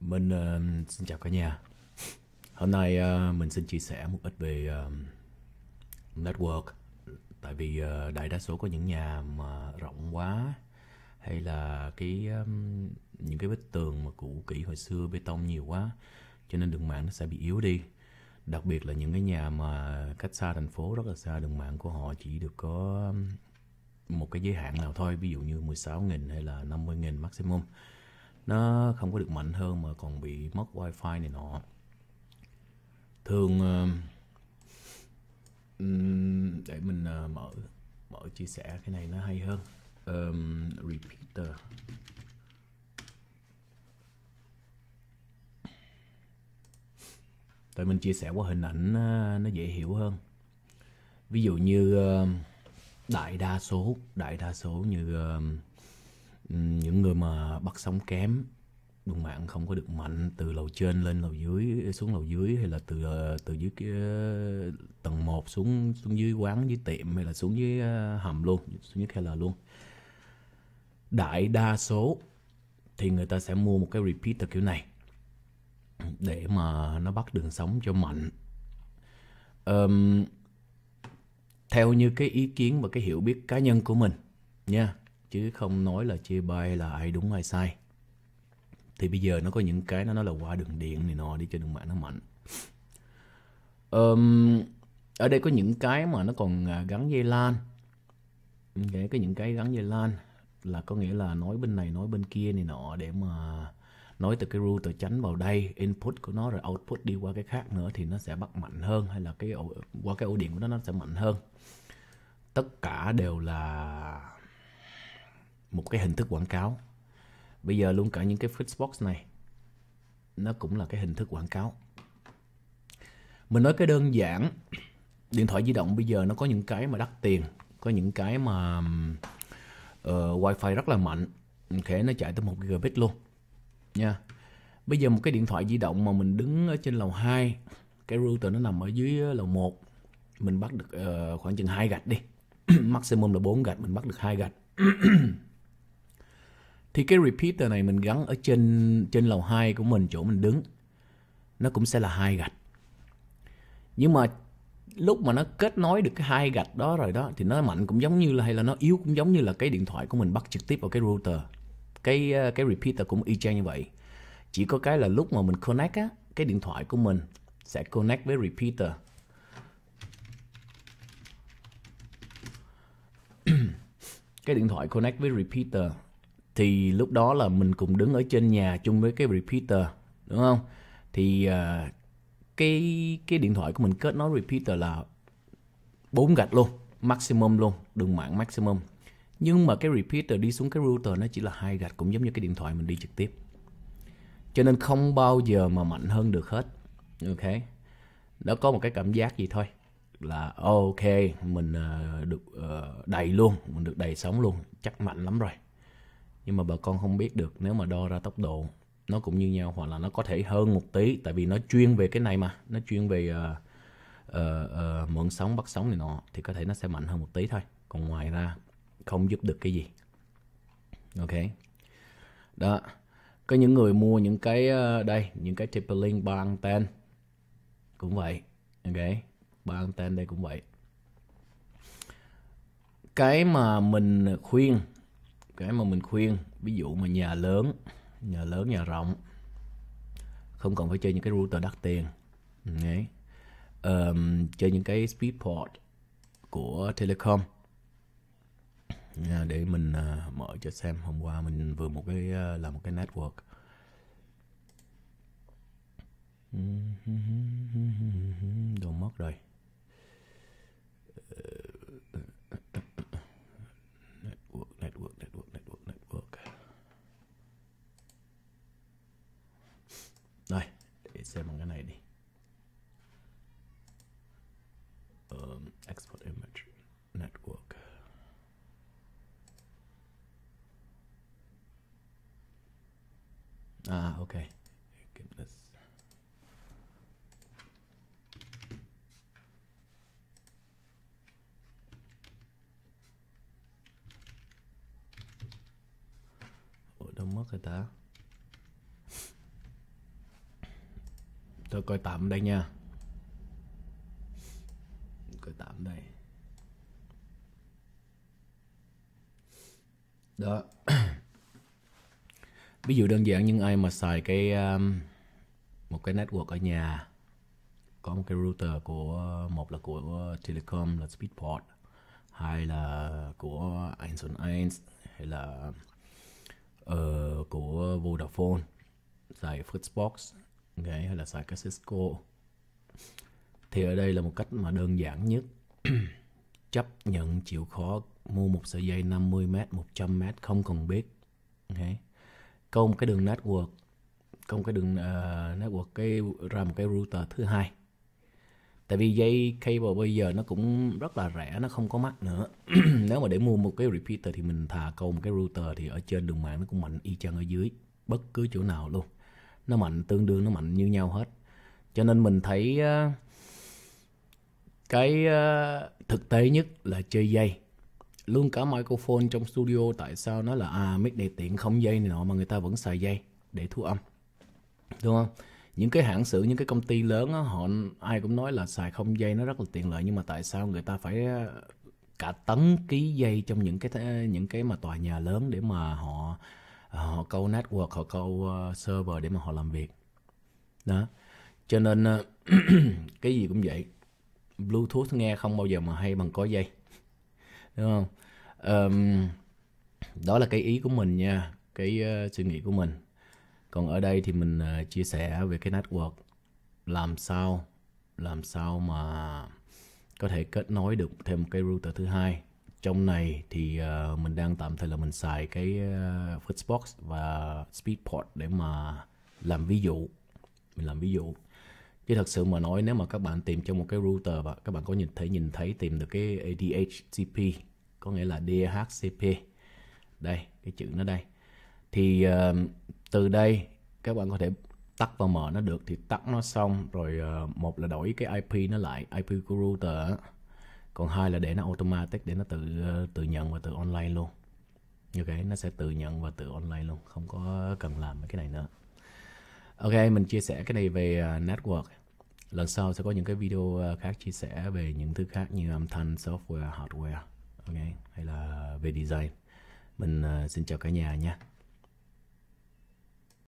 Mình uh, xin chào cả nhà. Hôm nay uh, mình xin chia sẻ một ít về uh, network tại vì uh, đại đa số có những nhà mà rộng quá hay là cái um, những cái bức tường mà cũ kỹ hồi xưa bê tông nhiều quá cho nên đường mạng nó sẽ bị yếu đi. Đặc biệt là những cái nhà mà cách xa thành phố rất là xa đường mạng của họ chỉ được có một cái giới hạn nào thôi, ví dụ như 16.000 hay là 50.000 maximum nó không có được mạnh hơn mà còn bị mất wifi này nọ thường ờ, để mình ờ, mở mở chia sẻ cái này nó hay hơn um, repeater tại mình chia sẻ qua hình ảnh nó dễ hiểu hơn ví dụ như đại đa số đại đa số như những người mà bắt sóng kém đường mạng không có được mạnh từ lầu trên lên lầu dưới xuống lầu dưới hay là từ ờ, từ dưới cái tầng 1 xuống xuống dưới quán dưới tiệm hay là xuống dưới ờ, hầm luôn xuống dưới keller luôn đại đa số thì người ta sẽ mua một cái repeater kiểu này để mà nó bắt đường sóng cho mạnh um, theo như cái ý kiến và cái hiểu biết cá nhân của mình nha chứ không nói là chia bay là ai đúng ai sai thì bây giờ nó có những cái nó nói là qua đường điện này nọ đi cho đường mạng nó mạnh um, ở đây có những cái mà nó còn à, gắn dây lan okay, có những cái gắn dây lan là có nghĩa là nói bên này nói bên kia này nọ để mà nói từ cái router từ vào đây input của nó rồi output đi qua cái khác nữa thì nó sẽ bắt mạnh hơn hay là cái qua cái ổ điện của nó nó sẽ mạnh hơn tất cả đều là một cái hình thức quảng cáo bây giờ luôn cả những cái facebook này nó cũng là cái hình thức quảng cáo mình nói cái đơn giản điện thoại di động bây giờ nó có những cái mà đắt tiền có những cái mà uh, wifi rất là mạnh thể nó chạy tới một gigabit luôn nha bây giờ một cái điện thoại di động mà mình đứng ở trên lầu 2 cái router nó nằm ở dưới ờ, lầu 1 mình bắt được uh, khoảng chừng hai gạch đi maximum là 4 gạch mình bắt được hai gạch thì cái repeater này mình gắn ở trên trên lầu 2 của mình chỗ mình đứng nó cũng sẽ là hai gạch nhưng mà lúc mà nó kết nối được cái hai gạch đó rồi đó thì nó mạnh cũng giống như là hay là nó yếu cũng giống như là cái điện thoại của mình bắt trực tiếp vào cái router cái ờ, cái repeater cũng y chang như vậy chỉ có cái là lúc mà mình connect á cái điện thoại của mình sẽ connect với repeater cái điện thoại connect với repeater thì lúc đó là mình cùng đứng ở trên nhà chung với cái repeater đúng không thì à, cái cái điện thoại của mình kết nối repeater là bốn gạch luôn maximum luôn đường mạng maximum nhưng mà cái repeater đi xuống cái router nó chỉ là hai gạch cũng giống như cái điện thoại mình đi trực tiếp cho nên không bao giờ mà mạnh hơn được hết ok nó có một cái cảm giác gì thôi là ok mình à, được à, đầy luôn mình được đầy sống luôn chắc mạnh lắm rồi nhưng mà bà con không biết được nếu mà đo ra tốc độ nó cũng như nhau hoặc là nó có thể hơn một tí tại vì nó chuyên về cái này mà nó chuyên về uh, uh, uh, mượn sóng bắt sóng này nọ thì có thể nó sẽ mạnh hơn một tí thôi còn ngoài ra không giúp được cái gì ok đó có những người mua những cái uh, đây những cái tripling ba anten cũng vậy ok ba anten đây cũng vậy cái mà mình khuyên cái mà mình khuyên ví dụ mà nhà lớn nhà lớn nhà rộng không cần phải chơi những cái router đắt tiền Đấy. Um, chơi những cái speed port của telecom à, để mình uh, mở cho xem hôm qua mình vừa một cái uh, làm một cái network đồ mất rồi Ah, okay. Ergebnis. Ủa đâu mất rồi ta? Tôi coi tạm đây nha. Coi tạm đây. Đó ví dụ đơn giản những ai mà xài cái um, một cái network ở nhà có một cái router của một là của Telecom là Speedport hai là của Einstein hay là uh, của Vodafone xài Fritzbox okay, hay là xài cái Cisco thì ở đây là một cách mà đơn giản nhất chấp nhận chịu khó mua một sợi dây 50m, 100m không cần biết okay câu một cái đường network câu một cái đường uh, network cái ra một cái router thứ hai tại vì dây cable bây giờ nó cũng rất là rẻ nó không có mắc nữa nếu mà để mua một cái repeater thì mình thà câu một cái router thì ở trên đường mạng nó cũng mạnh y chang ở dưới bất cứ chỗ nào luôn nó mạnh tương đương nó mạnh như nhau hết cho nên mình thấy uh, cái uh, thực tế nhất là chơi dây luôn cả microphone trong studio tại sao nó là à mic này tiện không dây này nọ mà người ta vẫn xài dây để thu âm đúng không những cái hãng sử những cái công ty lớn đó, họ ai cũng nói là xài không dây nó rất là tiện lợi nhưng mà tại sao người ta phải à, cả tấn ký dây trong những cái những cái mà tòa nhà lớn để mà họ họ câu network họ câu à, server để mà họ làm việc đó cho nên à, cái gì cũng vậy bluetooth nghe không bao giờ mà hay bằng có dây đúng không um, đó là cái ý của mình nha cái uh, suy nghĩ của mình còn ở đây thì mình uh, chia sẻ về cái network làm sao làm sao mà có thể kết nối được thêm cái router thứ hai trong này thì uh, mình đang tạm thời là mình xài cái uh, Fritzbox và Speedport để mà làm ví dụ mình làm ví dụ chứ thật sự mà nói nếu mà các bạn tìm cho một cái router và các bạn có nhìn thấy nhìn thấy tìm được cái ADHCP có nghĩa là DHCP đây cái chữ nó đây thì uh, từ đây các bạn có thể tắt và mở nó được thì tắt nó xong rồi uh, một là đổi cái IP nó lại IP của router còn hai là để nó automatic để nó tự uh, tự nhận và tự online luôn như okay, nó sẽ tự nhận và tự online luôn không có cần làm cái này nữa ok mình chia sẻ cái này về network lần sau sẽ có những cái video ờ, khác chia sẻ về những thứ khác như âm thanh software hardware ok hay là về design mình ờ, xin chào cả nhà nha